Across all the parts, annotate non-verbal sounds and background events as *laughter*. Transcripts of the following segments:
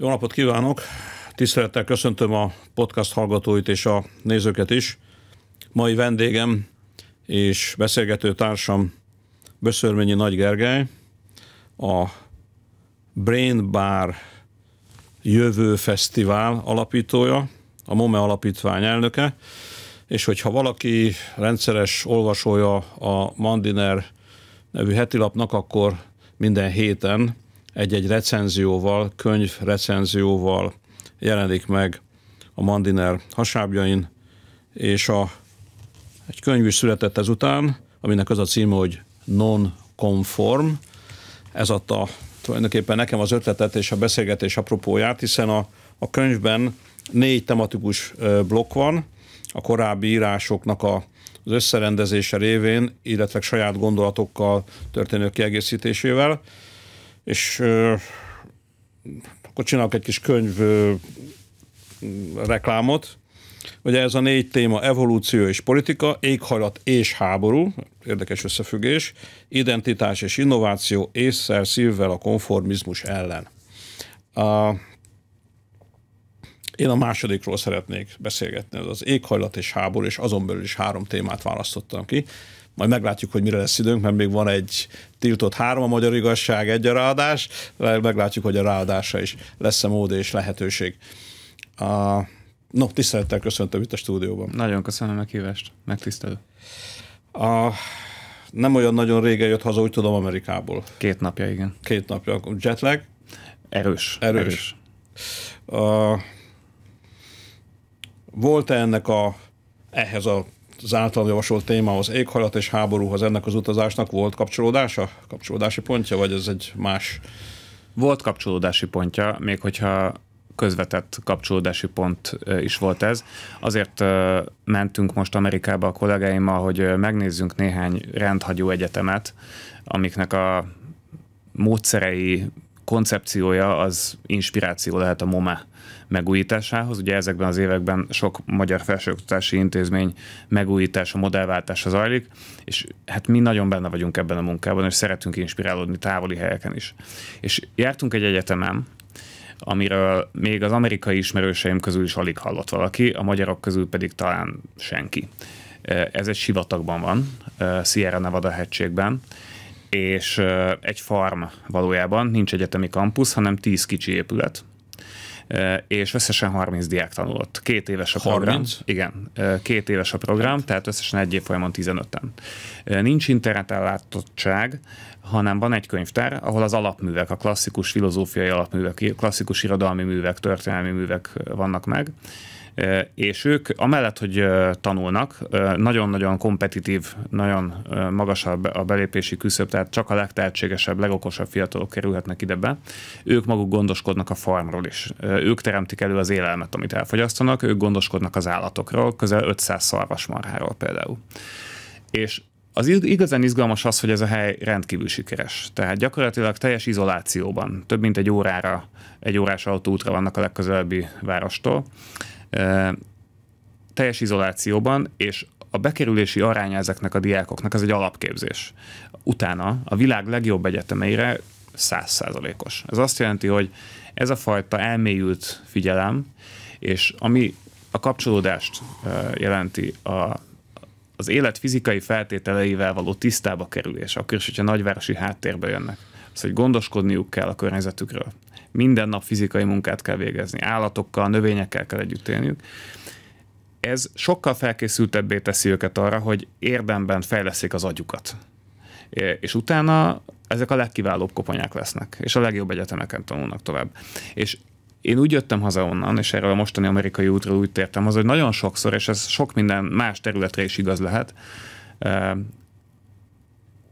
Jó napot kívánok! Tisztelettel köszöntöm a podcast hallgatóit és a nézőket is. Mai vendégem és beszélgető társam Böszörményi Nagy Gergely, a Brain Bar Jövő Fesztivál alapítója, a MOME alapítvány elnöke, és hogyha valaki rendszeres olvasója a Mandiner nevű hetilapnak, akkor minden héten egy-egy recenzióval, könyv recenzióval jelenik meg a Mandiner hasábjain, és a, egy könyv is született ezután, aminek az a címe, hogy Non-Conform. Ez adta tulajdonképpen nekem az ötletet és a beszélgetés apropóját, hiszen a, a könyvben négy tematikus blokk van, a korábbi írásoknak a, az összerendezése révén, illetve saját gondolatokkal történő kiegészítésével, és akkor csinálok egy kis könyv reklámot. Ugye ez a négy téma evolúció és politika, éghajlat és háború, érdekes összefüggés, identitás és innováció, észszer szívvel a konformizmus ellen. A, én a másodikról szeretnék beszélgetni, ez az éghajlat és háború, és azon belül is három témát választottam ki majd meglátjuk, hogy mire lesz időnk, mert még van egy tiltott három a magyar igazság, egy a ráadás, meglátjuk, hogy a ráadása is lesz-e mód és lehetőség. Uh, No, tisztelettel köszöntöm itt a stúdióban. Nagyon köszönöm a meghívást, megtisztelő. Uh, Nem olyan nagyon régen jött haza, úgy tudom, Amerikából. Két napja, igen. Két napja. Jetlag? Erős. Erős. erős. Uh, Volt-e ennek a, ehhez a az által javasolt témához, éghajlat és háborúhoz ennek az utazásnak volt kapcsolódása? Kapcsolódási pontja, vagy ez egy más? Volt kapcsolódási pontja, még hogyha közvetett kapcsolódási pont is volt ez. Azért mentünk most Amerikába a kollégáimmal, hogy megnézzünk néhány rendhagyó egyetemet, amiknek a módszerei koncepciója az inspiráció lehet a MOME megújításához. Ugye ezekben az években sok magyar felsőoktatási intézmény megújítása, modellváltása zajlik, és hát mi nagyon benne vagyunk ebben a munkában, és szeretünk inspirálódni távoli helyeken is. És jártunk egy egyetemen, amiről még az amerikai ismerőseim közül is alig hallott valaki, a magyarok közül pedig talán senki. Ez egy sivatagban van, Sierra Nevada hegységben, és egy farm valójában, nincs egyetemi kampusz, hanem 10 kicsi épület, és összesen 30 diák tanulott. Két éves a program. 30? Igen, két éves a program, tehát összesen egy folyamon 15-en. Nincs internetellátottság, hanem van egy könyvtár, ahol az alapművek, a klasszikus filozófiai alapművek, klasszikus irodalmi művek, történelmi művek vannak meg, és ők amellett, hogy tanulnak, nagyon-nagyon kompetitív, nagyon magasabb a belépési küszöb, tehát csak a legtehetségesebb, legokosabb fiatalok kerülhetnek ide be. Ők maguk gondoskodnak a farmról is. Ők teremtik elő az élelmet, amit elfogyasztanak, ők gondoskodnak az állatokról, közel 500 szarvasmarháról például. És az igazán izgalmas az, hogy ez a hely rendkívül sikeres. Tehát gyakorlatilag teljes izolációban, több mint egy órára, egy órás autóútra vannak a legközelebbi várostól, teljes izolációban, és a bekerülési aránya ezeknek a diákoknak az egy alapképzés. Utána a világ legjobb egyetemeire százszázalékos. Ez azt jelenti, hogy ez a fajta elmélyült figyelem, és ami a kapcsolódást jelenti a az élet fizikai feltételeivel való tisztába kerülés, akkor is, hogyha nagyvárosi háttérbe jönnek. Az, hogy gondoskodniuk kell a környezetükről minden nap fizikai munkát kell végezni, állatokkal, növényekkel kell együtt élniük. Ez sokkal felkészültebbé teszi őket arra, hogy érdemben fejleszik az agyukat. És utána ezek a legkiválóbb koponyák lesznek, és a legjobb egyetemeken tanulnak tovább. És én úgy jöttem haza onnan, és erről a mostani amerikai útról úgy tértem haza, hogy nagyon sokszor, és ez sok minden más területre is igaz lehet,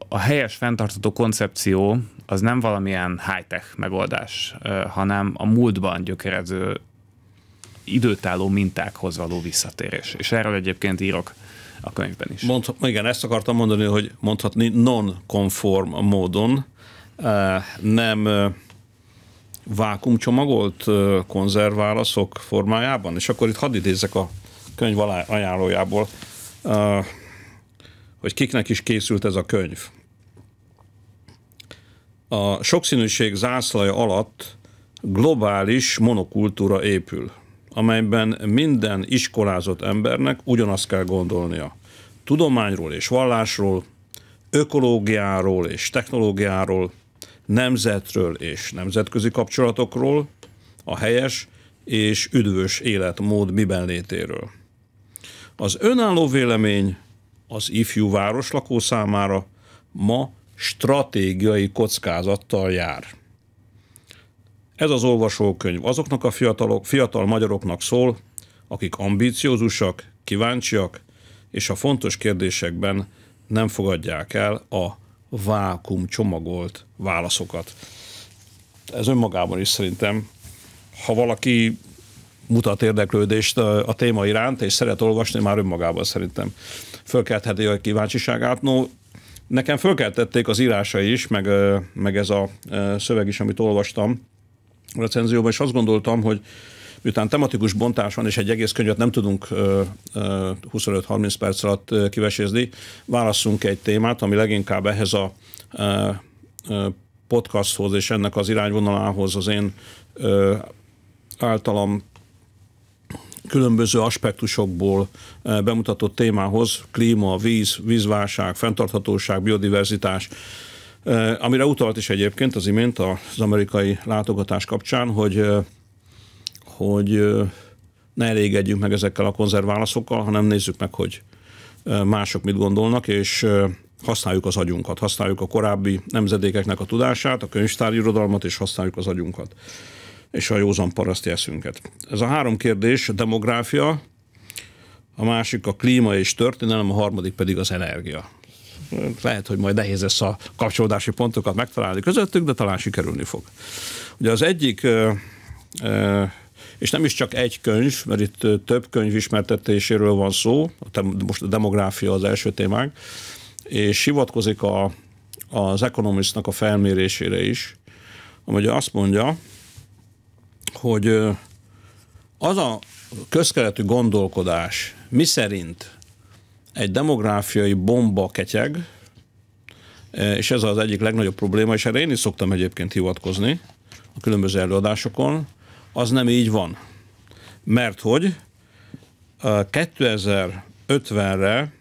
a helyes fenntartató koncepció az nem valamilyen high-tech megoldás, hanem a múltban gyökerező időtálló mintákhoz való visszatérés. És erről egyébként írok a könyvben is. Mondha, igen, ezt akartam mondani, hogy mondhatni non-konform módon, nem vákumcsomagolt konzerválaszok formájában. És akkor itt hadd idézzek a könyv ajánlójából, hogy kiknek is készült ez a könyv a sokszínűség zászlaja alatt globális monokultúra épül, amelyben minden iskolázott embernek ugyanazt kell gondolnia. Tudományról és vallásról, ökológiáról és technológiáról, nemzetről és nemzetközi kapcsolatokról, a helyes és üdvös életmód miben létéről. Az önálló vélemény az ifjú városlakó számára ma stratégiai kockázattal jár. Ez az olvasókönyv azoknak a fiatalok, fiatal magyaroknak szól, akik ambíciózusak, kíváncsiak, és a fontos kérdésekben nem fogadják el a vákum csomagolt válaszokat. Ez önmagában is szerintem, ha valaki mutat érdeklődést eh, a téma iránt, és szeret olvasni, már önmagában szerintem fölkeltheti a kíváncsiságát. No, Nekem fölkeltették az írásai is, meg, meg ez a szöveg is, amit olvastam a recenzióban, és azt gondoltam, hogy miután tematikus bontás van, és egy egész könyvet nem tudunk 25-30 perc alatt kivesézni, válasszunk egy témát, ami leginkább ehhez a podcasthoz és ennek az irányvonalához az én általam különböző aspektusokból eh, bemutatott témához, klíma, víz, vízválság, fenntarthatóság, biodiverzitás, eh, amire utalt is egyébként az imént az amerikai látogatás kapcsán, hogy, eh, hogy ne elégedjünk meg ezekkel a konzerválaszokkal, hanem nézzük meg, hogy mások mit gondolnak, és használjuk az agyunkat, használjuk a korábbi nemzedékeknek a tudását, a könyvtári irodalmat, és használjuk az agyunkat és a józan paraszti eszünket. Ez a három kérdés, a demográfia, a másik a klíma és történelem, a harmadik pedig az energia. Lehet, hogy majd nehéz lesz a kapcsolódási pontokat megtalálni közöttük, de talán sikerülni fog. Ugye az egyik és nem is csak egy könyv, mert itt több könyv ismertetéséről van szó, most a demográfia az első témánk, és hivatkozik a, az Economistnak a felmérésére is, amely azt mondja, hogy az a közkeletű gondolkodás, mi szerint egy demográfiai bomba ketyeg, és ez az egyik legnagyobb probléma, és erre én is szoktam egyébként hivatkozni a különböző előadásokon, az nem így van. Mert hogy 2050-re,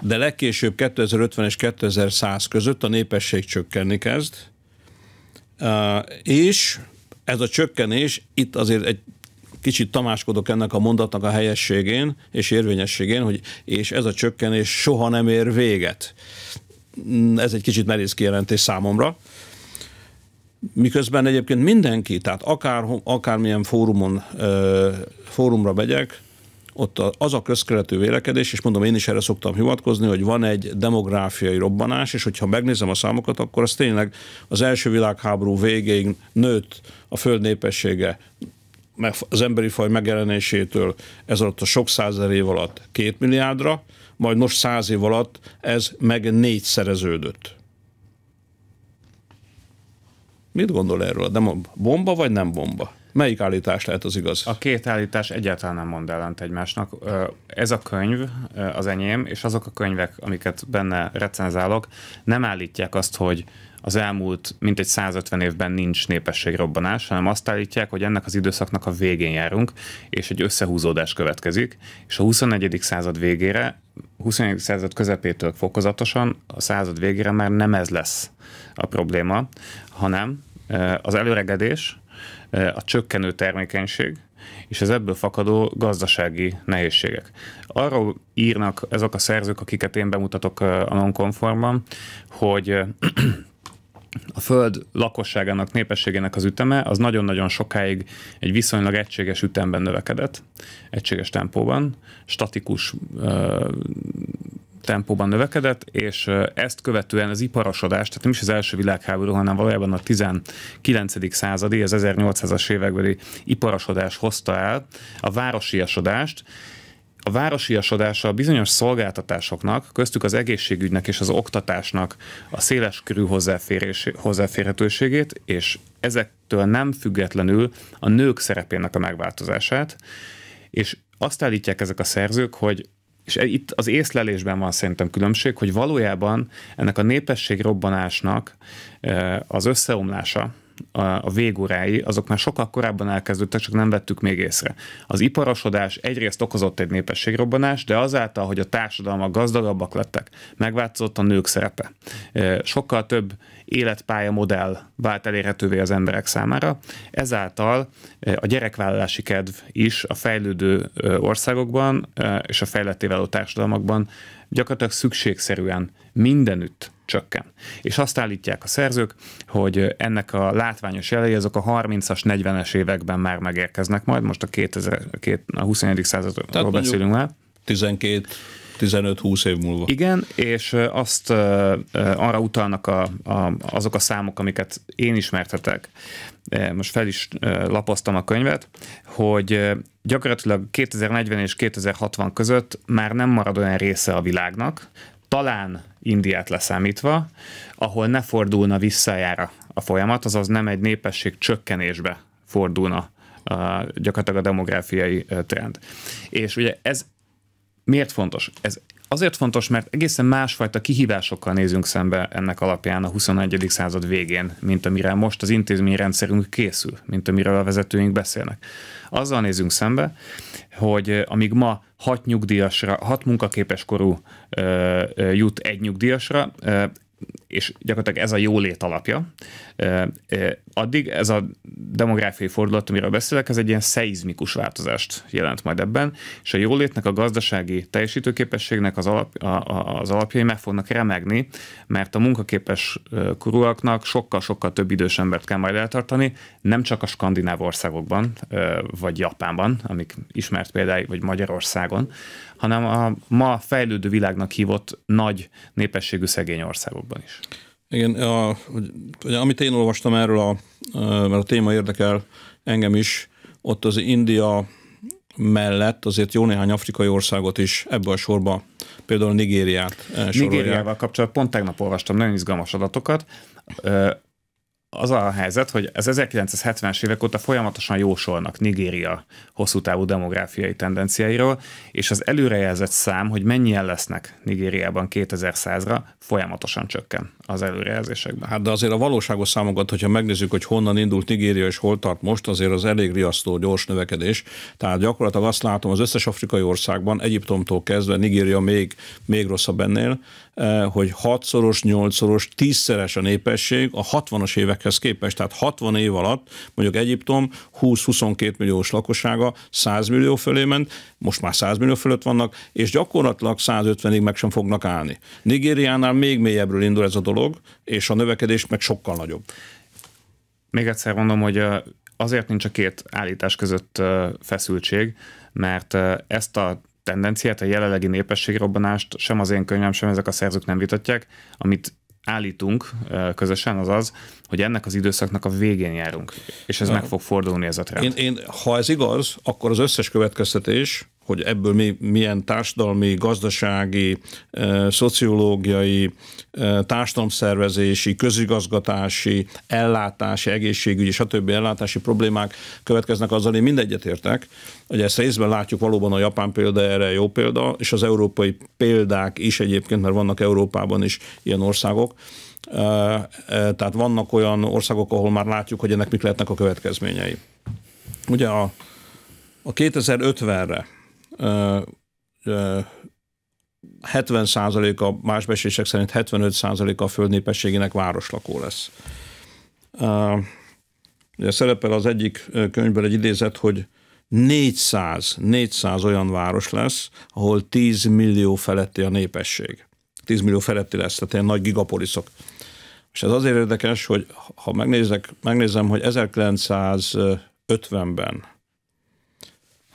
de legkésőbb 2050 és 2100 között a népesség csökkenni kezd, és ez a csökkenés, itt azért egy kicsit tamáskodok ennek a mondatnak a helyességén és érvényességén, hogy és ez a csökkenés soha nem ér véget. Ez egy kicsit merész kijelentés számomra. Miközben egyébként mindenki, tehát akár, akármilyen fórumon, fórumra megyek, ott az a közkeletű vélekedés, és mondom, én is erre szoktam hivatkozni, hogy van egy demográfiai robbanás, és hogyha megnézem a számokat, akkor az tényleg az első világháború végéig nőtt a föld népessége az emberi faj megjelenésétől ez alatt a sok százer év alatt két milliárdra, majd most száz év alatt ez meg négyszereződött. Mit gondol erről a Bomba vagy nem bomba? Melyik állítás lehet az igaz? A két állítás egyáltalán nem mond ellent egymásnak. Ez a könyv az enyém, és azok a könyvek, amiket benne recenzálok, nem állítják azt, hogy az elmúlt mintegy 150 évben nincs népességrobbanás, hanem azt állítják, hogy ennek az időszaknak a végén járunk, és egy összehúzódás következik, és a 21. század végére 21. század közepétől fokozatosan a század végére már nem ez lesz a probléma, hanem az előregedés, a csökkenő termékenység, és az ebből fakadó gazdasági nehézségek. Arról írnak ezek a szerzők, akiket én bemutatok a nonkonformban, hogy a Föld lakosságának, népességének az üteme az nagyon-nagyon sokáig egy viszonylag egységes ütemben növekedett, egységes tempóban, statikus ö, tempóban növekedett, és ezt követően az iparosodás, tehát nem is az első világháború, hanem valójában a 19. századi, az 1800-as évekbeli iparosodás hozta el a városiasodást, a városiasodása a bizonyos szolgáltatásoknak, köztük az egészségügynek és az oktatásnak a széles körű hozzáférhetőségét, és ezektől nem függetlenül a nők szerepének a megváltozását, és azt állítják ezek a szerzők, hogy és e- itt az észlelésben van szerintem különbség, hogy valójában ennek a népesség robbanásnak e- az összeomlása, a, a végórái, azok már sokkal korábban elkezdődtek, csak nem vettük még észre. Az iparosodás egyrészt okozott egy népességrobbanás, de azáltal, hogy a társadalmak gazdagabbak lettek, megváltozott a nők szerepe. E, sokkal több életpálya modell vált elérhetővé az emberek számára. Ezáltal e, a gyerekvállalási kedv is a fejlődő e, országokban és a fejlettével társadalmakban gyakorlatilag szükségszerűen mindenütt csökken. És azt állítják a szerzők, hogy ennek a látványos jelei azok a 30-as, 40-es években már megérkeznek majd, most a, 2000, a 21. századról beszélünk már. 12 15-20 év múlva. Igen, és azt arra utalnak a, a, azok a számok, amiket én ismertetek, most fel is lapoztam a könyvet, hogy gyakorlatilag 2040 és 2060 között már nem marad olyan része a világnak, talán Indiát leszámítva, ahol ne fordulna visszajára a folyamat, azaz nem egy népesség csökkenésbe fordulna a, gyakorlatilag a demográfiai trend. És ugye ez Miért fontos? Ez azért fontos, mert egészen másfajta kihívásokkal nézünk szembe ennek alapján a 21. század végén, mint amire most az intézményrendszerünk készül, mint amiről a vezetőink beszélnek. Azzal nézünk szembe, hogy eh, amíg ma hat nyugdíjasra, hat munkaképes korú ö, eh, ö, eh, jut egy nyugdíjasra, ö, és gyakorlatilag ez a jólét alapja. Addig ez a demográfiai fordulat, amiről beszélek, ez egy ilyen szeizmikus változást jelent majd ebben, és a jólétnek, a gazdasági teljesítőképességnek az, alap, a, a, az alapjai meg fognak remegni, mert a munkaképes korúaknak sokkal-sokkal több idős embert kell majd eltartani, nem csak a skandináv országokban, vagy Japánban, amik ismert példái, vagy Magyarországon, hanem a ma fejlődő világnak hívott nagy népességű szegény országokban is. Igen, a, ugye, amit én olvastam erről, a, mert a téma érdekel engem is, ott az India mellett azért jó néhány afrikai országot is ebbe a sorba, például Nigériát eh, sorolják. Nigériával kapcsolatban pont tegnap olvastam nagyon izgalmas adatokat az a helyzet, hogy az 1970-es évek óta folyamatosan jósolnak Nigéria hosszú távú demográfiai tendenciáiról, és az előrejelzett szám, hogy mennyien lesznek Nigériában 2100-ra, folyamatosan csökken az előrejelzésekben. Hát de azért a valóságos számokat, hogyha megnézzük, hogy honnan indult Nigéria és hol tart most, azért az elég riasztó gyors növekedés. Tehát gyakorlatilag azt látom az összes afrikai országban, Egyiptomtól kezdve Nigéria még, még rosszabb ennél, Eh, hogy hatszoros, nyolcszoros, tízszeres a népesség a 60-as évekhez képest. Tehát 60 év alatt mondjuk Egyiptom 20-22 milliós lakossága 100 millió fölé ment, most már 100 millió fölött vannak, és gyakorlatilag 150-ig meg sem fognak állni. Nigériánál még mélyebbről indul ez a dolog, és a növekedés meg sokkal nagyobb. Még egyszer mondom, hogy eh, azért nincs a két állítás között eh, feszültség, mert ezt a tendenciát, a jelenlegi népességrobbanást sem az én könyvem, sem ezek a szerzők nem vitatják. Amit állítunk közösen az az, hogy ennek az időszaknak a végén járunk, és ez Na, meg fog fordulni ez a trend. Én, én, ha ez igaz, akkor az összes következtetés, hogy ebből mi, milyen társadalmi, gazdasági, eh, szociológiai, eh, társadalomszervezési, közigazgatási, ellátási, egészségügyi, stb. ellátási problémák következnek azzal, hogy mindegyet értek. Ugye ezt részben látjuk valóban a japán példa erre jó példa, és az európai példák is egyébként, mert vannak Európában is ilyen országok, eh, tehát vannak olyan országok, ahol már látjuk, hogy ennek mik lehetnek a következményei. Ugye a, a 2050-re 70%-a, más besések szerint 75%-a a föld népességének városlakó lesz. Ugye szerepel az egyik könyvben egy idézet, hogy 400, 400 olyan város lesz, ahol 10 millió feletti a népesség. 10 millió feletti lesz, tehát ilyen nagy gigapoliszok. És ez azért érdekes, hogy ha megnézek, megnézem, hogy 1950-ben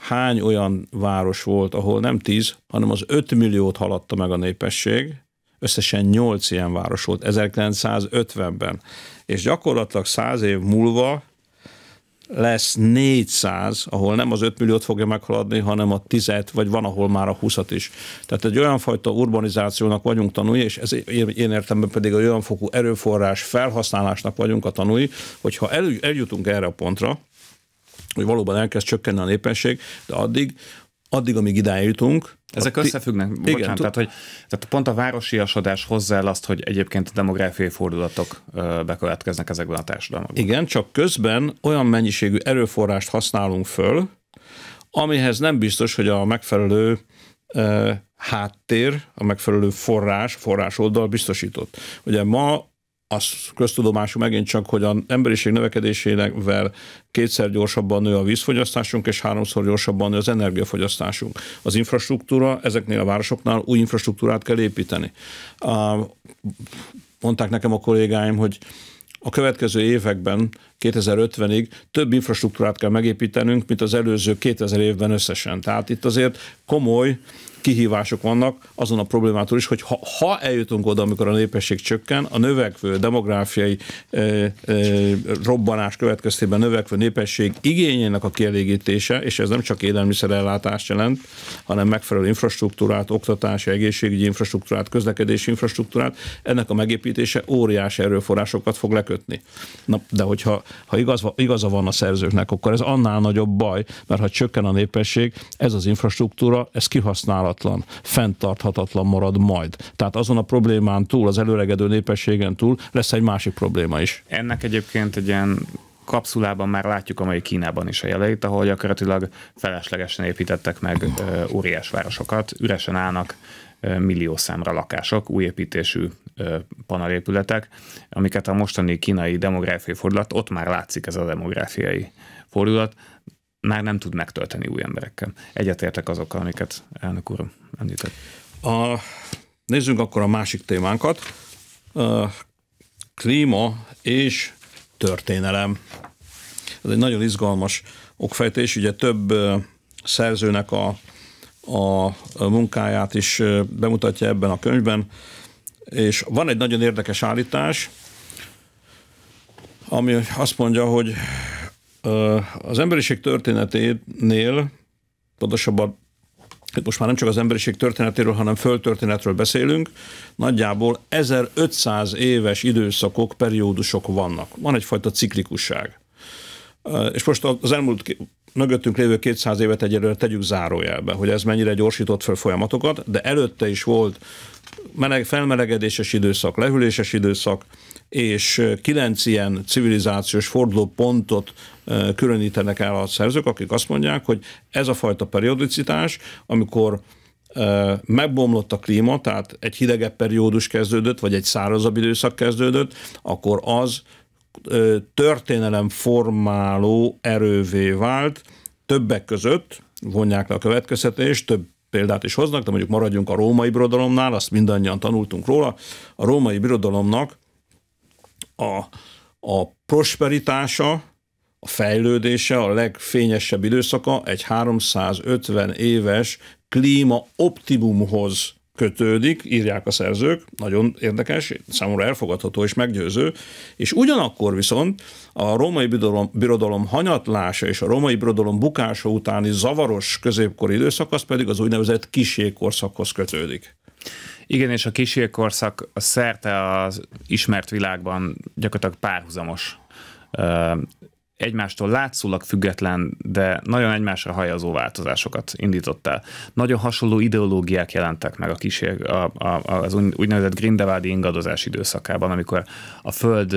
hány olyan város volt, ahol nem 10, hanem az 5 milliót haladta meg a népesség, összesen 8 ilyen város volt 1950-ben. És gyakorlatilag 100 év múlva lesz 400, ahol nem az 5 milliót fogja meghaladni, hanem a 10 vagy van, ahol már a 20 is. Tehát egy olyan fajta urbanizációnak vagyunk tanulni, és ez én értemben pedig olyan fokú erőforrás felhasználásnak vagyunk a tanulni, hogyha eljutunk erre a pontra, hogy valóban elkezd csökkenni a népesség, de addig, addig, amíg idáig jutunk, ezek ti... összefüggnek, igen, bocsánat, tehát, hogy, tehát pont a városiasodás hozzá el azt, hogy egyébként a demográfiai fordulatok bekövetkeznek ezekben a társadalmakban. Igen, csak közben olyan mennyiségű erőforrást használunk föl, amihez nem biztos, hogy a megfelelő háttér, a megfelelő forrás, forrás oldal biztosított. Ugye ma az köztudomású megint csak, hogy az emberiség növekedésének vel kétszer gyorsabban nő a vízfogyasztásunk, és háromszor gyorsabban nő az energiafogyasztásunk. Az infrastruktúra, ezeknél a városoknál új infrastruktúrát kell építeni. Mondták nekem a kollégáim, hogy a következő években 2050-ig több infrastruktúrát kell megépítenünk, mint az előző 2000 évben összesen. Tehát itt azért komoly kihívások vannak azon a problémától is, hogy ha, ha eljutunk oda, amikor a népesség csökken, a növekvő demográfiai e, e, robbanás következtében növekvő népesség igényének a kielégítése, és ez nem csak élelmiszerellátást jelent, hanem megfelelő infrastruktúrát, oktatási, egészségügyi infrastruktúrát, közlekedési infrastruktúrát, ennek a megépítése óriási erőforrásokat fog lekötni. Na, de hogyha ha igaz, igaza van a szerzőknek, akkor ez annál nagyobb baj, mert ha csökken a népesség, ez az infrastruktúra, ez kihasználatlan, fenntarthatatlan marad majd. Tehát azon a problémán túl, az előregedő népességen túl lesz egy másik probléma is. Ennek egyébként egy ilyen kapszulában már látjuk amely Kínában is a jeleit, ahol gyakorlatilag feleslegesen építettek meg óriás városokat, üresen állnak millió számra lakások, újépítésű panelépületek, amiket a mostani kínai demográfiai fordulat, ott már látszik ez a demográfiai fordulat, már nem tud megtölteni új emberekkel. Egyetértek azokkal, amiket elnök úr említett. A, nézzünk akkor a másik témánkat. A, klíma és történelem. Ez egy nagyon izgalmas okfejtés. Ugye több szerzőnek a a, munkáját is bemutatja ebben a könyvben. És van egy nagyon érdekes állítás, ami azt mondja, hogy az emberiség történeténél, pontosabban itt most már nem csak az emberiség történetéről, hanem földtörténetről beszélünk, nagyjából 1500 éves időszakok, periódusok vannak. Van egyfajta ciklikusság. És most az elmúlt mögöttünk lévő 200 évet egyelőre tegyük zárójelbe, hogy ez mennyire gyorsított fel folyamatokat, de előtte is volt meleg, felmelegedéses időszak, lehűléses időszak, és kilenc ilyen civilizációs fordulópontot különítenek el a szerzők, akik azt mondják, hogy ez a fajta periodicitás, amikor megbomlott a klíma, tehát egy hidegebb periódus kezdődött, vagy egy szárazabb időszak kezdődött, akkor az történelem formáló erővé vált, többek között vonják le a következtetést, több példát is hoznak, de mondjuk maradjunk a római birodalomnál, azt mindannyian tanultunk róla. A római birodalomnak a, a prosperitása, a fejlődése, a legfényesebb időszaka egy 350 éves klíma optimumhoz kötődik, írják a szerzők, nagyon érdekes, számomra elfogadható és meggyőző, és ugyanakkor viszont a római birodalom, birodalom hanyatlása és a római birodalom bukása utáni zavaros középkori időszak, az pedig az úgynevezett kiségkorszakhoz kötődik. Igen, és a kísérkorszak szerte az ismert világban gyakorlatilag párhuzamos egymástól látszólag független, de nagyon egymásra hajazó változásokat indított el. Nagyon hasonló ideológiák jelentek meg a kísér, a, a, az úgynevezett Grindelwaldi ingadozás időszakában, amikor a Föld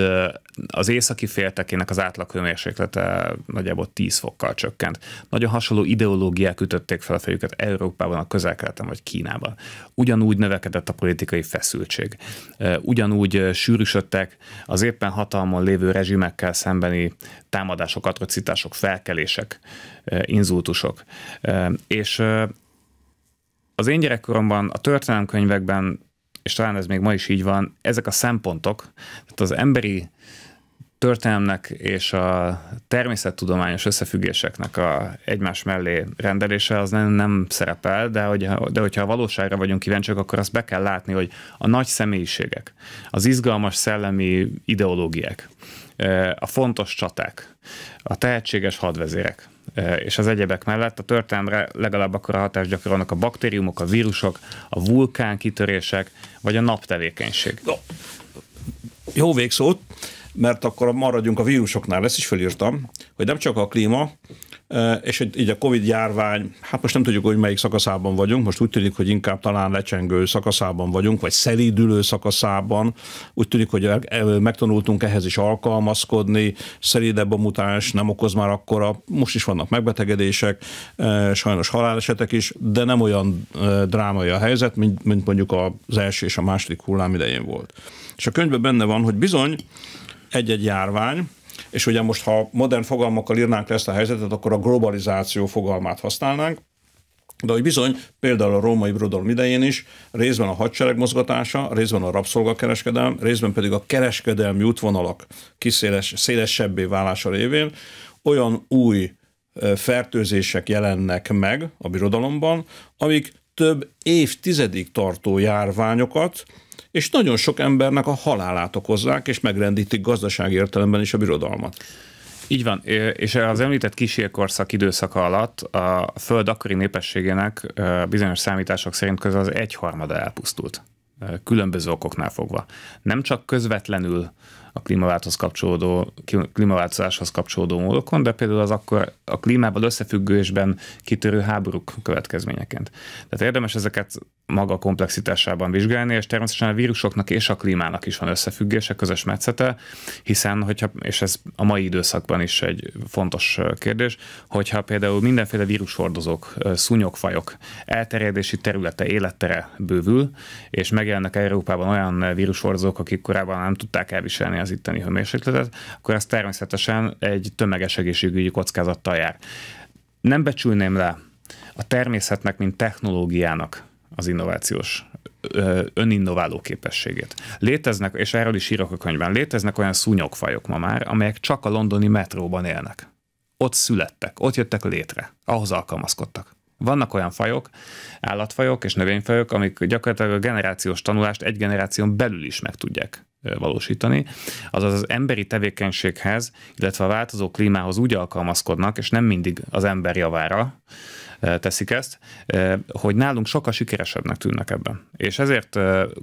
az északi féltekének az hőmérséklete nagyjából 10 fokkal csökkent. Nagyon hasonló ideológiák ütötték fel a fejüket Európában, a közel vagy Kínában. Ugyanúgy növekedett a politikai feszültség. Ugyanúgy sűrűsödtek az éppen hatalmon lévő rezsimekkel szembeni támadások támadások, atrocitások, felkelések, inzultusok. És az én gyerekkoromban a történelemkönyvekben, és talán ez még ma is így van, ezek a szempontok, tehát az emberi történelmnek és a természettudományos összefüggéseknek a egymás mellé rendelése az nem, nem szerepel, de, hogy, de hogyha a valóságra vagyunk kíváncsiak, akkor azt be kell látni, hogy a nagy személyiségek, az izgalmas szellemi ideológiák, Eh, a fontos csaták, a tehetséges hadvezérek eh, és az egyebek mellett a történelemre legalább akkor a hatást gyakorolnak a baktériumok, a vírusok, a kitörések, vagy a naptevékenység. No, jó végszót, mert akkor maradjunk a vírusoknál, ezt is felírtam, hogy nem csak a klíma, és hogy így a Covid járvány, hát most nem tudjuk, hogy melyik szakaszában vagyunk, most úgy tűnik, hogy inkább talán lecsengő szakaszában vagyunk, vagy szelídülő szakaszában, úgy tűnik, hogy megtanultunk ehhez is alkalmazkodni, szelídebb a mutáns, nem okoz már akkora, most is vannak megbetegedések, sajnos halálesetek is, de nem olyan drámai a helyzet, mint, mint mondjuk az első és a második hullám idején volt. És a könyvben benne van, hogy bizony egy-egy járvány, és ugye most, ha modern fogalmakkal írnánk le ezt a helyzetet, akkor a globalizáció fogalmát használnánk, de hogy bizony, például a római birodalom idején is részben a hadsereg mozgatása, részben a rabszolgakereskedelem, részben pedig a kereskedelmi útvonalak kiszéles, szélesebbé válása révén olyan új fertőzések jelennek meg a birodalomban, amik több évtizedig tartó járványokat, és nagyon sok embernek a halálát okozzák, és megrendítik gazdasági értelemben is a birodalmat. Így van, és az említett kísérkorszak időszaka alatt a Föld akkori népességének bizonyos számítások szerint közel az egyharmada elpusztult, különböző okoknál fogva. Nem csak közvetlenül a klímaváltozáshoz kapcsolódó, klímaváltozáshoz kapcsolódó módokon, de például az akkor a klímával összefüggésben kitörő háborúk következményeként. Tehát érdemes ezeket maga komplexitásában vizsgálni, és természetesen a vírusoknak és a klímának is van összefüggése, közös metszete, hiszen, hogyha, és ez a mai időszakban is egy fontos kérdés, hogyha például mindenféle vírushordozók, szúnyogfajok elterjedési területe, élettere bővül, és megjelennek Európában olyan vírushordozók, akik korábban nem tudták elviselni az itteni hőmérsékletet, akkor ez természetesen egy tömeges egészségügyi kockázattal jár. Nem becsülném le a természetnek, mint technológiának az innovációs öninnováló képességét. Léteznek, és erről is írok a könyvben, léteznek olyan szúnyogfajok ma már, amelyek csak a londoni metróban élnek. Ott születtek, ott jöttek létre, ahhoz alkalmazkodtak. Vannak olyan fajok, állatfajok és növényfajok, amik gyakorlatilag a generációs tanulást egy generáción belül is meg tudják valósítani. Azaz az emberi tevékenységhez, illetve a változó klímához úgy alkalmazkodnak, és nem mindig az ember javára, teszik ezt, hogy nálunk sokkal sikeresebbnek tűnnek ebben. És ezért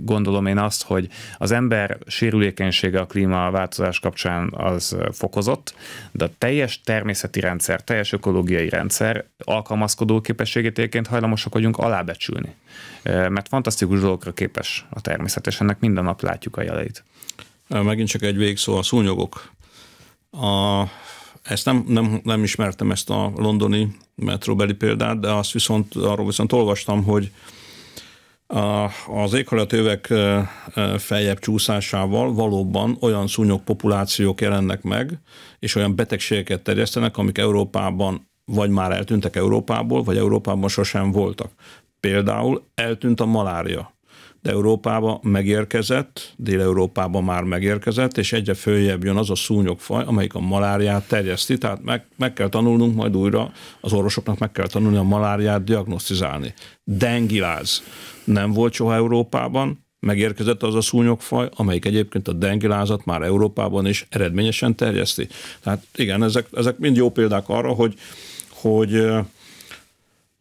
gondolom én azt, hogy az ember sérülékenysége a klímaváltozás kapcsán az fokozott, de a teljes természeti rendszer, teljes ökológiai rendszer alkalmazkodó képességét hajlamosak vagyunk alábecsülni. Mert fantasztikus dolgokra képes a természet, és ennek minden nap látjuk a jeleit. Megint csak egy végszó, a szúnyogok. A ezt nem, nem, nem ismertem ezt a londoni metróbeli példát, de azt viszont, arról viszont olvastam, hogy a, az éghajlatövek feljebb csúszásával valóban olyan szúnyog populációk jelennek meg, és olyan betegségeket terjesztenek, amik Európában vagy már eltűntek Európából, vagy Európában sosem voltak. Például eltűnt a malária de Európába megérkezett, Dél-Európába már megérkezett, és egyre följebb jön az a szúnyogfaj, amelyik a maláriát terjeszti, tehát meg, meg kell tanulnunk majd újra, az orvosoknak meg kell tanulni a maláriát diagnosztizálni. Dengiláz nem volt soha Európában, megérkezett az a szúnyogfaj, amelyik egyébként a dengilázat már Európában is eredményesen terjeszti. Tehát igen, ezek, ezek mind jó példák arra, hogy, hogy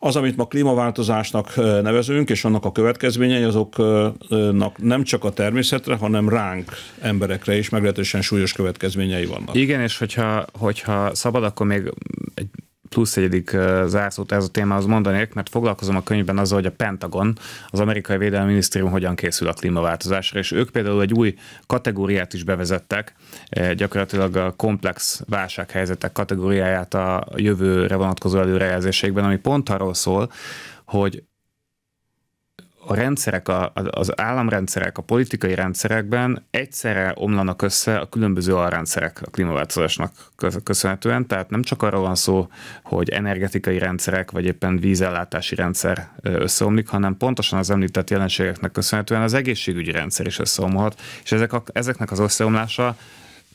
az, amit ma klímaváltozásnak nevezünk, és annak a következményei, azoknak nem csak a természetre, hanem ránk emberekre is meglehetősen súlyos következményei vannak. Igen, és hogyha, hogyha szabad, akkor még egy plusz egyedik zászlót ez a témához mondanék, mert foglalkozom a könyvben azzal, hogy a Pentagon, az amerikai védelmi minisztérium hogyan készül a klímaváltozásra, és ők például egy új kategóriát is bevezettek, gyakorlatilag a komplex válsághelyzetek kategóriáját a jövőre vonatkozó előrejelzésekben, ami pont arról szól, hogy a rendszerek, a, az államrendszerek, a politikai rendszerekben egyszerre omlanak össze a különböző alrendszerek a klímaváltozásnak köszönhetően, tehát nem csak arról van szó, hogy energetikai rendszerek, vagy éppen vízellátási rendszer összeomlik, hanem pontosan az említett jelenségeknek köszönhetően az egészségügyi rendszer is összeomolhat, és ezek a, ezeknek az összeomlása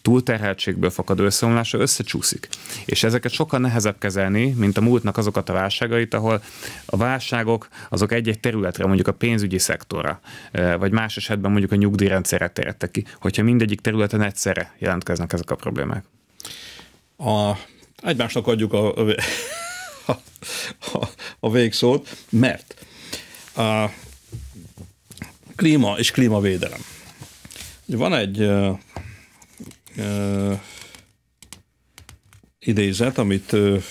túlterheltségből fakadó összeomlása összecsúszik. És ezeket sokkal nehezebb kezelni, mint a múltnak azokat a válságait, ahol a válságok azok egy-egy területre, mondjuk a pénzügyi szektorra, vagy más esetben mondjuk a nyugdíjrendszerre tértek ki, hogyha mindegyik területen egyszerre jelentkeznek ezek a problémák. A, egymásnak adjuk a, a, a, végszót, mert a klíma és klímavédelem. Van egy uh, idézet, amit uh,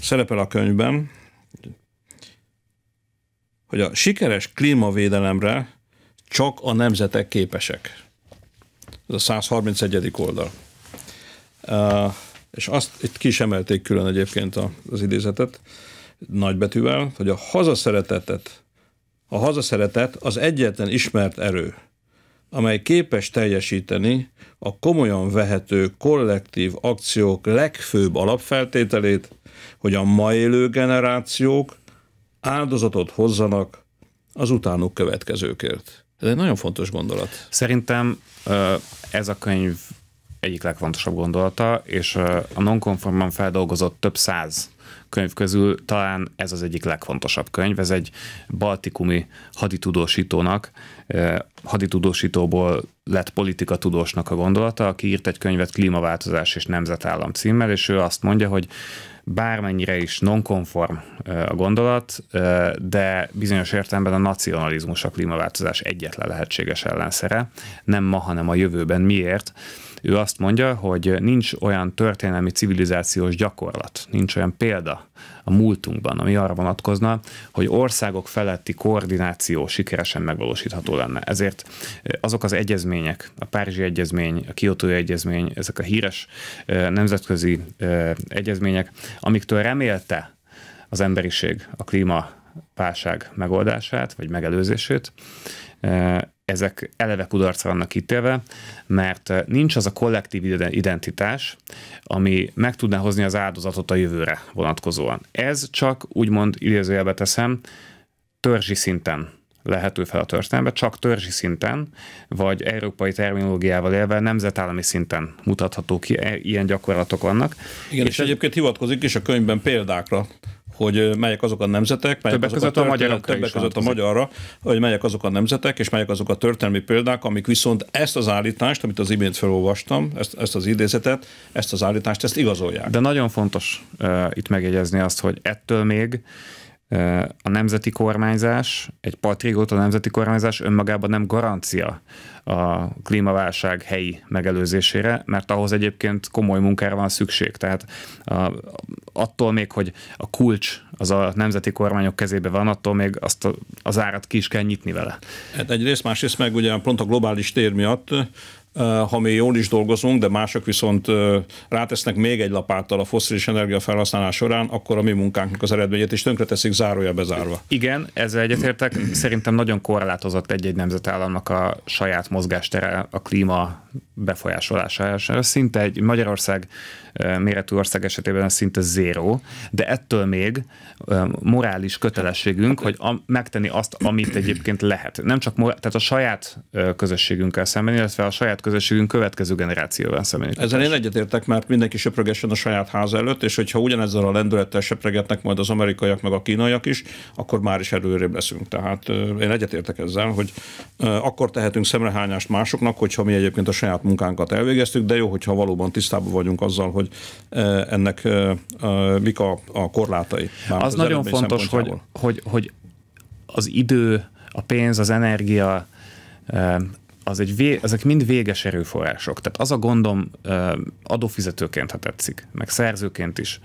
szerepel a könyvben, hogy a sikeres klímavédelemre csak a nemzetek képesek. Ez a 131. oldal. Uh, és azt itt ki is emelték külön egyébként az idézetet, nagybetűvel, hogy a hazaszeretetet a hazaszeretet az egyetlen ismert erő, amely képes teljesíteni a komolyan vehető kollektív akciók legfőbb alapfeltételét, hogy a ma élő generációk áldozatot hozzanak az utánuk következőkért. Ez egy nagyon fontos gondolat. Szerintem ez a könyv egyik legfontosabb gondolata, és a nonkonforman feldolgozott több száz könyv közül talán ez az egyik legfontosabb könyv. Ez egy baltikumi haditudósítónak, eh, haditudósítóból lett politika tudósnak a gondolata, aki írt egy könyvet Klímaváltozás és Nemzetállam címmel, és ő azt mondja, hogy bármennyire is nonkonform eh, a gondolat, eh, de bizonyos értelemben a nacionalizmus a klímaváltozás egyetlen lehetséges ellenszere. Nem ma, hanem a jövőben. Miért? Ő azt mondja, hogy nincs olyan történelmi civilizációs gyakorlat, nincs olyan példa a múltunkban, ami arra vonatkozna, hogy országok feletti koordináció sikeresen megvalósítható lenne. Ezért azok az egyezmények, a Párizsi Egyezmény, a Kiotói Egyezmény, ezek a híres nemzetközi egyezmények, amiktől remélte az emberiség a válság megoldását, vagy megelőzését, ezek eleve kudarcra vannak ítélve, mert eh, nincs az a kollektív identitás, ami meg tudná hozni az áldozatot a jövőre vonatkozóan. Ez csak úgymond idézőjelbe teszem, törzsi szinten lehető fel a történelme, csak törzsi szinten, vagy európai terminológiával élve nemzetállami szinten mutatható ki, e, ilyen gyakorlatok vannak. Igen, és, és egyébként hivatkozik is a könyvben példákra hogy melyek azok a nemzetek, melyek többek azok között a, a magyarok, többek között a magyarra, hogy melyek azok a nemzetek, és melyek azok a történelmi példák, amik viszont ezt az állítást, amit az imént felolvastam, ezt, ezt az idézetet, ezt az állítást, ezt igazolják. De nagyon fontos uh, itt megjegyezni azt, hogy ettől még a nemzeti kormányzás, egy patrióta a nemzeti kormányzás önmagában nem garancia a klímaválság helyi megelőzésére, mert ahhoz egyébként komoly munkára van szükség. Tehát a, attól még, hogy a kulcs az a nemzeti kormányok kezébe van, attól még azt a, az árat ki is kell nyitni vele. Hát egyrészt, másrészt meg ugye pont a globális tér miatt Eh, ha mi jól is dolgozunk, de mások viszont eh, rátesznek még egy lapáttal a foszilis energia felhasználás során, akkor a mi munkánknak az eredményét is tönkreteszik zárója bezárva. Igen, ezzel egyetértek. Szerintem nagyon korlátozott egy-egy nemzetállamnak a saját mozgástere a klíma befolyásolására. Szinte egy Magyarország eh, méretű ország esetében szinte zéró, de ettől még morális kötelességünk, hogy a, megtenni azt, amit egyébként lehet. Nem csak, tehát a saját közösségünkkel szemben, illetve a saját közösségünk következő generációval személyes. Ezzel én egyetértek, mert mindenki söprögessen a saját ház előtt, és hogyha ugyanezzel a lendülettel söprögetnek majd az amerikaiak meg a kínaiak is, akkor már is előrébb leszünk. Tehát én egyetértek ezzel, hogy akkor tehetünk szemrehányást másoknak, hogyha mi egyébként a saját munkánkat elvégeztük, de jó, hogyha valóban tisztában vagyunk azzal, hogy ennek mik a, a korlátai. Már az, az nagyon fontos, hogy, hogy, hogy az idő, a pénz, az energia, az egy vé, ezek mind véges erőforrások. Tehát az a gondom adófizetőként, ha tetszik, meg szerzőként is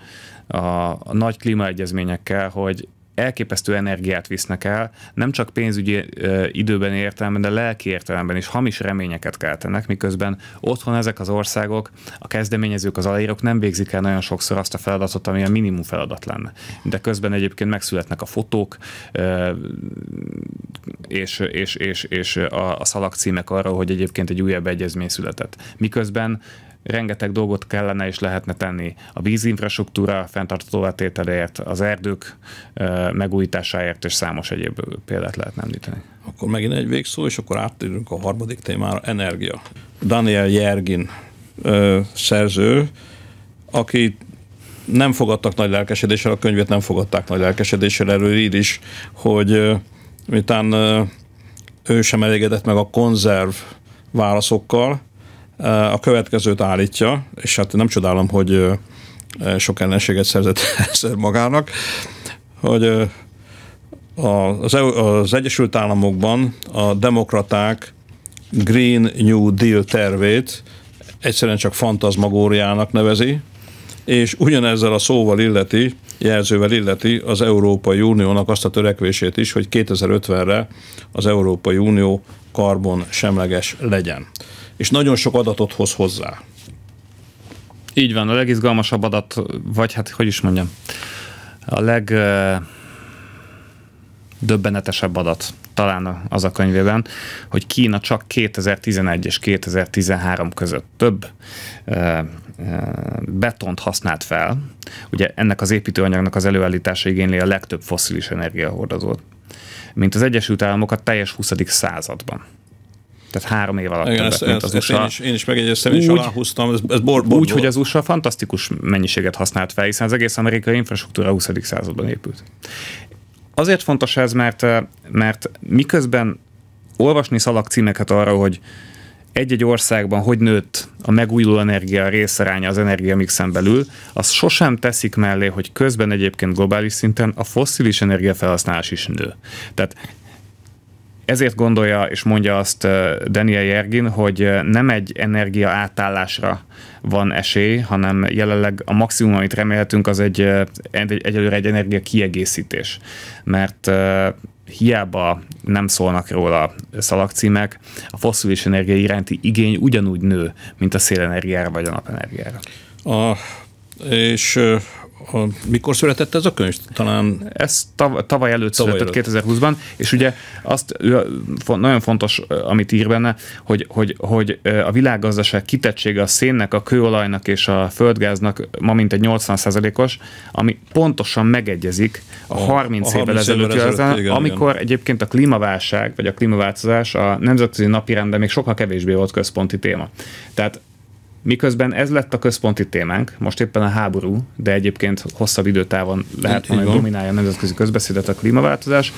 a, a nagy klímaegyezményekkel, hogy elképesztő energiát visznek el, nem csak pénzügyi ö, időben értelemben, de lelki értelemben is hamis reményeket keltenek, miközben otthon ezek az országok, a kezdeményezők, az aláírók nem végzik el nagyon sokszor azt a feladatot, ami a minimum feladat lenne. De közben egyébként megszületnek a fotók, ö, és, és, és, és a, a szalagcímek arról, hogy egyébként egy újabb egyezmény született. Miközben rengeteg dolgot kellene és lehetne tenni a vízinfrastruktúra fenntartó tételért, az erdők megújításáért és számos egyéb példát lehetne említeni. Akkor megint egy végszó, és akkor áttérünk a harmadik témára, energia. Daniel Jergin ö, szerző, aki nem fogadtak nagy lelkesedéssel, a könyvet nem fogadták nagy lelkesedéssel, erről ír is, hogy ö, miután ö, ő sem elégedett meg a konzerv válaszokkal, Eh, a következőt állítja, és hát nem csodálom, hogy eh, eh, sok ellenséget szerzett *laughs* ezzel magának, hogy az, e az Egyesült Államokban a demokraták Green New Deal tervét egyszerűen csak fantazmagóriának nevezi, és ugyanezzel a szóval illeti, jelzővel illeti az Európai Uniónak azt a törekvését is, hogy 2050-re az Európai Unió karbon semleges legyen. És nagyon sok adatot hoz hozzá. Így van, a legizgalmasabb adat, vagy hát hogy is mondjam, a leg döbbenetesebb adat talán az a könyvében, hogy Kína csak 2011 és 2013 között több betont használt fel. Ugye ennek az építőanyagnak az előállítása igényli a legtöbb foszilis energiahordozót, mint az Egyesült Államok a teljes 20. században. Tehát három év alatt Igen, többet, ezt, mint az ezt USA. Én is, én is megjegyeztem, és aláhúztam. Ez, ez bor, bor, úgy, bor. hogy az USA fantasztikus mennyiséget használt fel, hiszen az egész amerikai infrastruktúra 20. században épült. Azért fontos ez, mert, mert miközben olvasni címeket arra, hogy egy-egy országban hogy nőtt a megújuló energia részaránya az energiamixen belül, az sosem teszik mellé, hogy közben egyébként globális szinten a fosszilis energiafelhasználás is nő. Tehát ezért gondolja és mondja azt Daniel Jergin, hogy nem egy energia átállásra van esély, hanem jelenleg a maximum, amit remélhetünk, az egy, egy egyelőre egy energia kiegészítés. Mert hiába nem szólnak róla szalagcímek, a foszilis energia iránti igény ugyanúgy nő, mint a szélenergiára vagy a napenergiára. A, és a, mikor született ez a könyv? Talán... Ez tav- tavaly előtt tavaly született előtt. 2020-ban, és ugye azt nagyon fontos, amit ír benne, hogy, hogy, hogy a világgazdaság kitettsége a szénnek, a kőolajnak és a földgáznak ma egy 80%-os, ami pontosan megegyezik a, a 30 a évvel ezelőtt, ezelőtt igen, amikor igen. egyébként a klímaválság, vagy a klímaváltozás a nemzetközi napirenden még sokkal kevésbé volt központi téma. Tehát Miközben ez lett a központi témánk, most éppen a háború, de egyébként hosszabb időtávon lehet, hogy dominálja a nemzetközi közbeszédet a klímaváltozás.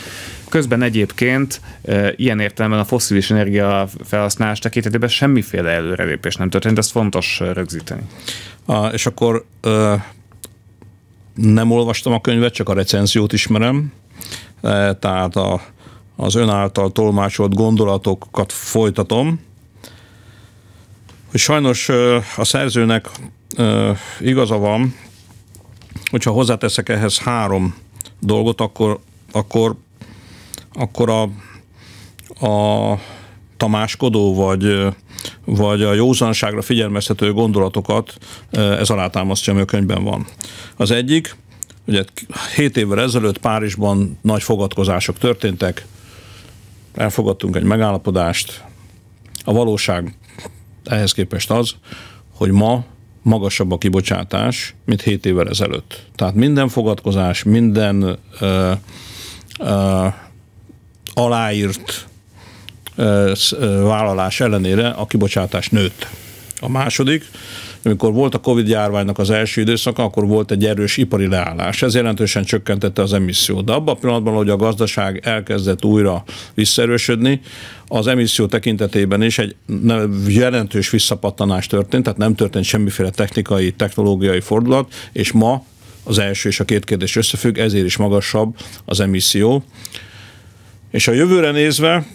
Közben egyébként e, ilyen értelemben a foszilis energia felhasználás tekintetében semmiféle előrelépés nem történt, ezt fontos e, rögzíteni. A, és akkor ö, e, nem olvastam a könyvet, csak a recenziót ismerem, e, tehát a, az ön által tolmácsolt gondolatokat folytatom hogy sajnos a szerzőnek igaza van, hogyha hozzáteszek ehhez három dolgot, akkor, akkor, akkor a, a tamáskodó, vagy, vagy a józanságra figyelmeztető gondolatokat ez alátámasztja, ami a könyvben van. Az egyik, ugye 7 évvel ezelőtt Párizsban nagy fogadkozások történtek, elfogadtunk egy megállapodást, a valóság ehhez képest az, hogy ma magasabb a kibocsátás, mint 7 évvel ezelőtt. Tehát minden fogadkozás, minden ö, ö, aláírt ö, vállalás ellenére a kibocsátás nőtt. A második, amikor volt a Covid járványnak az első időszaka, akkor volt egy erős ipari leállás. Ez jelentősen csökkentette az emissziót. De abban a pillanatban, hogy a gazdaság elkezdett újra visszaerősödni, az emisszió tekintetében is egy jelentős visszapattanás történt, tehát nem történt semmiféle technikai, technológiai fordulat, és ma az első és a két kérdés összefügg, ezért is magasabb az emisszió. És a jövőre nézve,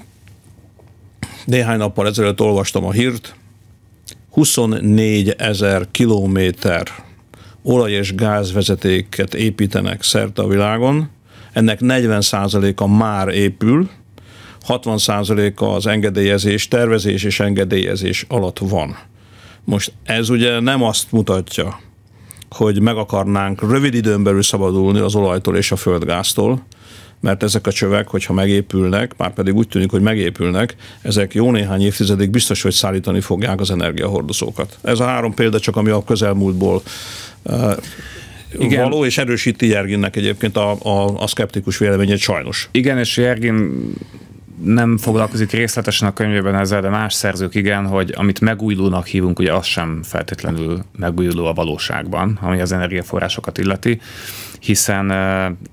néhány nappal ezelőtt olvastam a hírt, 24 ezer kilométer olaj- és gázvezetéket építenek szerte a világon, ennek 40%-a már épül, 60%-a az engedélyezés, tervezés és engedélyezés alatt van. Most ez ugye nem azt mutatja, hogy meg akarnánk rövid időn belül szabadulni az olajtól és a földgáztól, mert ezek a csövek, hogyha megépülnek, már pedig úgy tűnik, hogy megépülnek, ezek jó néhány évtizedig biztos, hogy szállítani fogják az energiahordozókat. Ez a három példa csak, ami a közelmúltból uh, igen. való, és erősíti Jerginnek egyébként a, a, a szkeptikus véleményét sajnos. Igen, és Jergin nem foglalkozik részletesen a könyvében ezzel, de más szerzők igen, hogy amit megújulónak hívunk, ugye az sem feltétlenül megújuló a valóságban, ami az energiaforrásokat illeti hiszen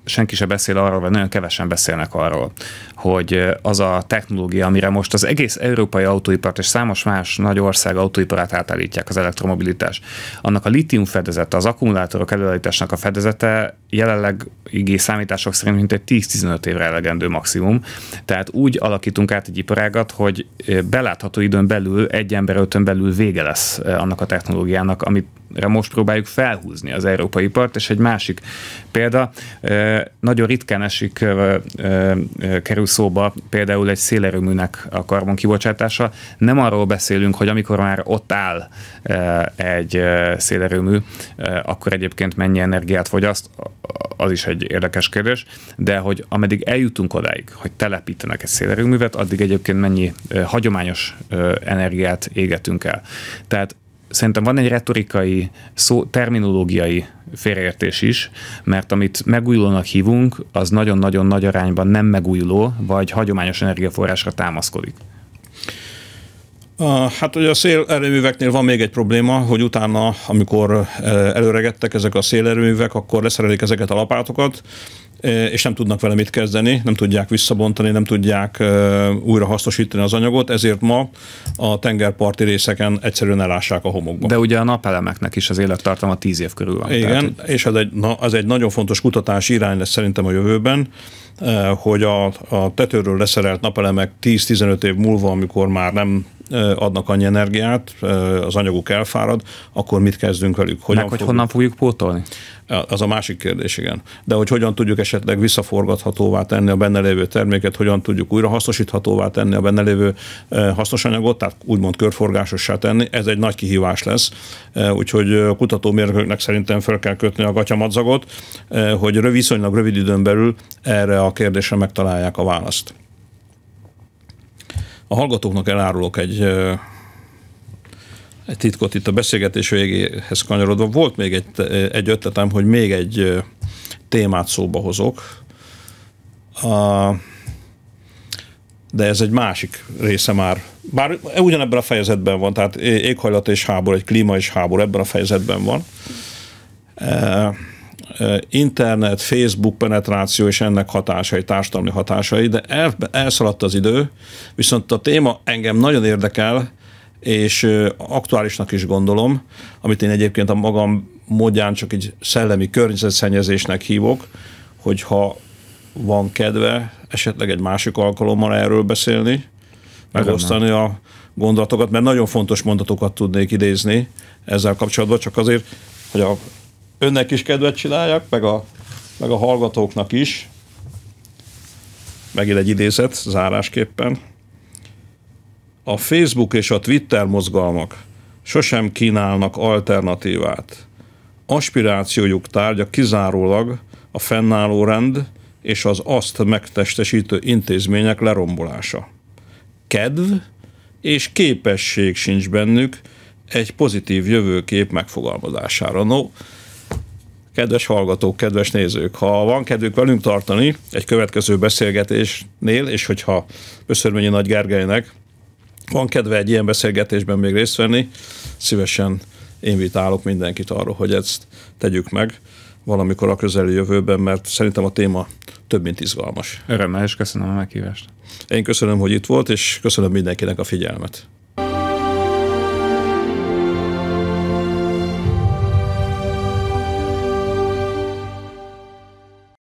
senki se beszél arról, vagy nagyon kevesen beszélnek arról, hogy az a technológia, amire most az egész európai autóipart és számos más nagy ország autóiparát átállítják az elektromobilitás, annak a litium fedezete, az akkumulátorok előállításnak a fedezete jelenlegi számítások szerint mintegy 10-15 évre elegendő maximum. Tehát úgy alakítunk át egy iparágat, hogy belátható időn belül, egy ember ötön belül vége lesz annak a technológiának, amit most próbáljuk felhúzni az európai part, és egy másik példa, nagyon ritkán esik, kerül szóba például egy szélerőműnek a karbonkibocsátása. Nem arról beszélünk, hogy amikor már ott áll egy szélerőmű, akkor egyébként mennyi energiát fogyaszt, az is egy érdekes kérdés, de hogy ameddig eljutunk odáig, hogy telepítenek egy szélerőművet, addig egyébként mennyi hagyományos energiát égetünk el. Tehát szerintem van egy retorikai, szó, terminológiai félreértés is, mert amit megújulónak hívunk, az nagyon-nagyon nagy arányban nem megújuló, vagy hagyományos energiaforrásra támaszkodik. Hát ugye a szélerőműveknél van még egy probléma, hogy utána, amikor eh, előregettek ezek a szélerőművek, akkor leszerelik ezeket a lapátokat, és nem tudnak vele mit kezdeni, nem tudják visszabontani, nem tudják újra hasznosítani az anyagot, ezért ma a tengerparti részeken egyszerűen elássák a homokba. De ugye a napelemeknek is az élettartama 10 év körül van. Igen, tehát, hogy... és ez egy, na, ez egy nagyon fontos kutatási irány lesz szerintem a jövőben, hogy a, a tetőről leszerelt napelemek 10-15 év múlva, amikor már nem adnak annyi energiát, az anyaguk elfárad, akkor mit kezdünk velük? Hogyan Meg, hogy fogjuk? honnan fogjuk pótolni? Az a másik kérdés, igen. De hogy hogyan tudjuk esetleg visszaforgathatóvá tenni a benne lévő terméket, hogyan tudjuk újra hasznosíthatóvá tenni a benne lévő hasznos anyagot, tehát úgymond körforgásossá tenni, ez egy nagy kihívás lesz. Úgyhogy a kutatómérnököknek szerintem fel kell kötni a gatyamadzagot, hogy viszonylag rövid időn belül erre a kérdésre megtalálják a választ. A hallgatóknak elárulok egy, egy titkot itt a beszélgetés végéhez kanyarodva. Volt még egy, egy ötletem, hogy még egy témát szóba hozok. A, de ez egy másik része már. Bár ugyanebben a fejezetben van, tehát éghajlat és háború, egy klíma és háború ebben a fejezetben van. E, internet, Facebook penetráció és ennek hatásai, társadalmi hatásai, de el, elszaladt az idő, viszont a téma engem nagyon érdekel, és aktuálisnak is gondolom, amit én egyébként a magam módján csak egy szellemi környezetszennyezésnek hívok, hogyha van kedve esetleg egy másik alkalommal erről beszélni, megosztani a gondolatokat, mert nagyon fontos mondatokat tudnék idézni ezzel kapcsolatban, csak azért, hogy a önnek is kedvet csináljak, meg a, meg a hallgatóknak is. Megint egy idézet zárásképpen. A Facebook és a Twitter mozgalmak sosem kínálnak alternatívát. Aspirációjuk tárgya kizárólag a fennálló rend és az azt megtestesítő intézmények lerombolása. Kedv és képesség sincs bennük egy pozitív jövőkép megfogalmazására. No, Kedves hallgatók, kedves nézők, ha van kedvük velünk tartani egy következő beszélgetésnél, és hogyha Öszörményi Nagy Gergelynek van kedve egy ilyen beszélgetésben még részt venni, szívesen invitálok mindenkit arra, hogy ezt tegyük meg valamikor a közeli jövőben, mert szerintem a téma több, mint izgalmas. Örömmel, és köszönöm a meghívást. Én köszönöm, hogy itt volt, és köszönöm mindenkinek a figyelmet.